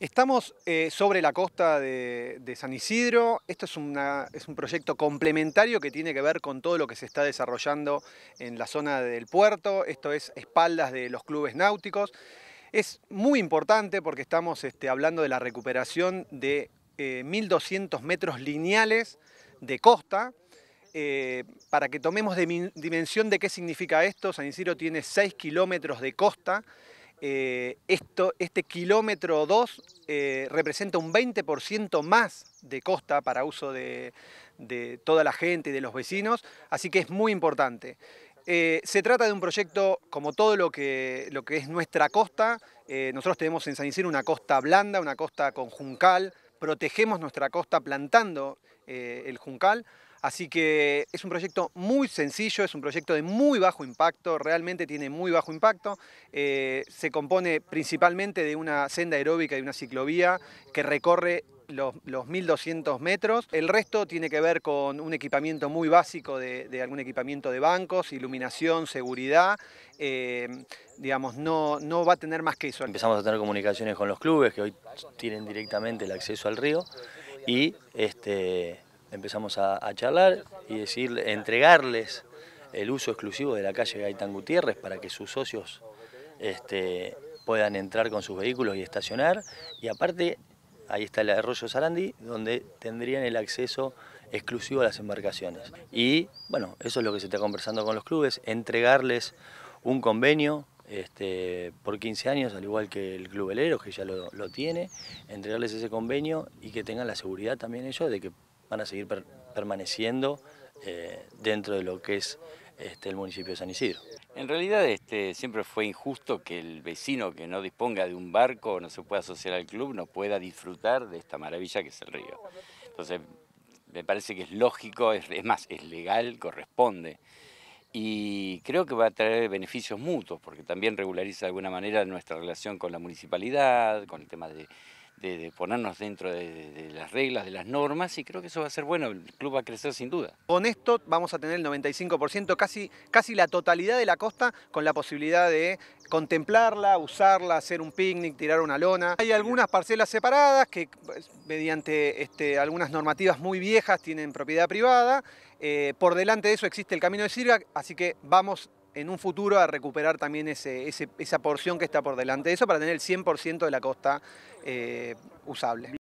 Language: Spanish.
Estamos eh, sobre la costa de, San Isidro. Esto es, un proyecto complementario que tiene que ver con todo lo que se está desarrollando en la zona del puerto. Esto es espaldas de los clubes náuticos. Es muy importante porque estamos este, hablando de la recuperación de 1.200 eh, metros lineales de costa. Eh, para que tomemos dimensión de qué significa esto, San Isidro tiene 6 kilómetros de costa eh, este kilómetro 2 eh, representa un 20% más de costa para uso de, toda la gente y de los vecinos, así que es muy importante. Eh, se trata de un proyecto como todo lo que, lo que es nuestra costa. nosotros tenemos en San Isidro una costa blanda, una costa con juncal, protegemos nuestra costa plantando el juncal. Así que es un proyecto muy sencillo, es un proyecto de muy bajo impacto, realmente tiene muy bajo impacto. Eh, se compone principalmente de una senda aeróbica y una ciclovía que recorre los, 1.200 metros. El resto tiene que ver con un equipamiento muy básico de, algún equipamiento de bancos, iluminación, seguridad. Eh, digamos, no, no va a tener más que eso. Empezamos a tener comunicaciones con los clubes que hoy tienen directamente el acceso al río y este, empezamos a, charlar y decir, entregarles el uso exclusivo de la calle Gaitán Gutiérrez para que sus socios este, puedan entrar con sus vehículos y estacionar. Y aparte, ahí está el arroyo Sarandí, donde tendrían el acceso exclusivo a las embarcaciones. Y bueno, eso es lo que se está conversando con los clubes, entregarles un convenio este, por 15 años, al igual que el Club velero, que ya lo tiene, entregarles ese convenio y que tengan la seguridad también ellos de que van a seguir permaneciendo eh, dentro de lo que es este, el municipio de San Isidro. En realidad este, siempre fue injusto que el vecino que no disponga de un barco, no se pueda asociar al club, no pueda disfrutar de esta maravilla que es el río. Entonces me parece que es lógico, es, es más, es legal, corresponde. Y creo que va a traer beneficios mutuos, porque también regulariza de alguna manera nuestra relación con la municipalidad, con el tema de de, ponernos dentro de, las reglas, de las normas, y creo que eso va a ser bueno, el club va a crecer sin duda. Con esto vamos a tener el 95%, casi, casi la totalidad de la costa, con la posibilidad de contemplarla, usarla, hacer un picnic, tirar una lona. Hay algunas parcelas separadas que pues, mediante este, algunas normativas muy viejas tienen propiedad privada. Eh, por delante de eso existe el camino de Sirga, así que vamos en un futuro a recuperar también esa porción que está por delante de eso para tener el 100% de la costa eh, usable.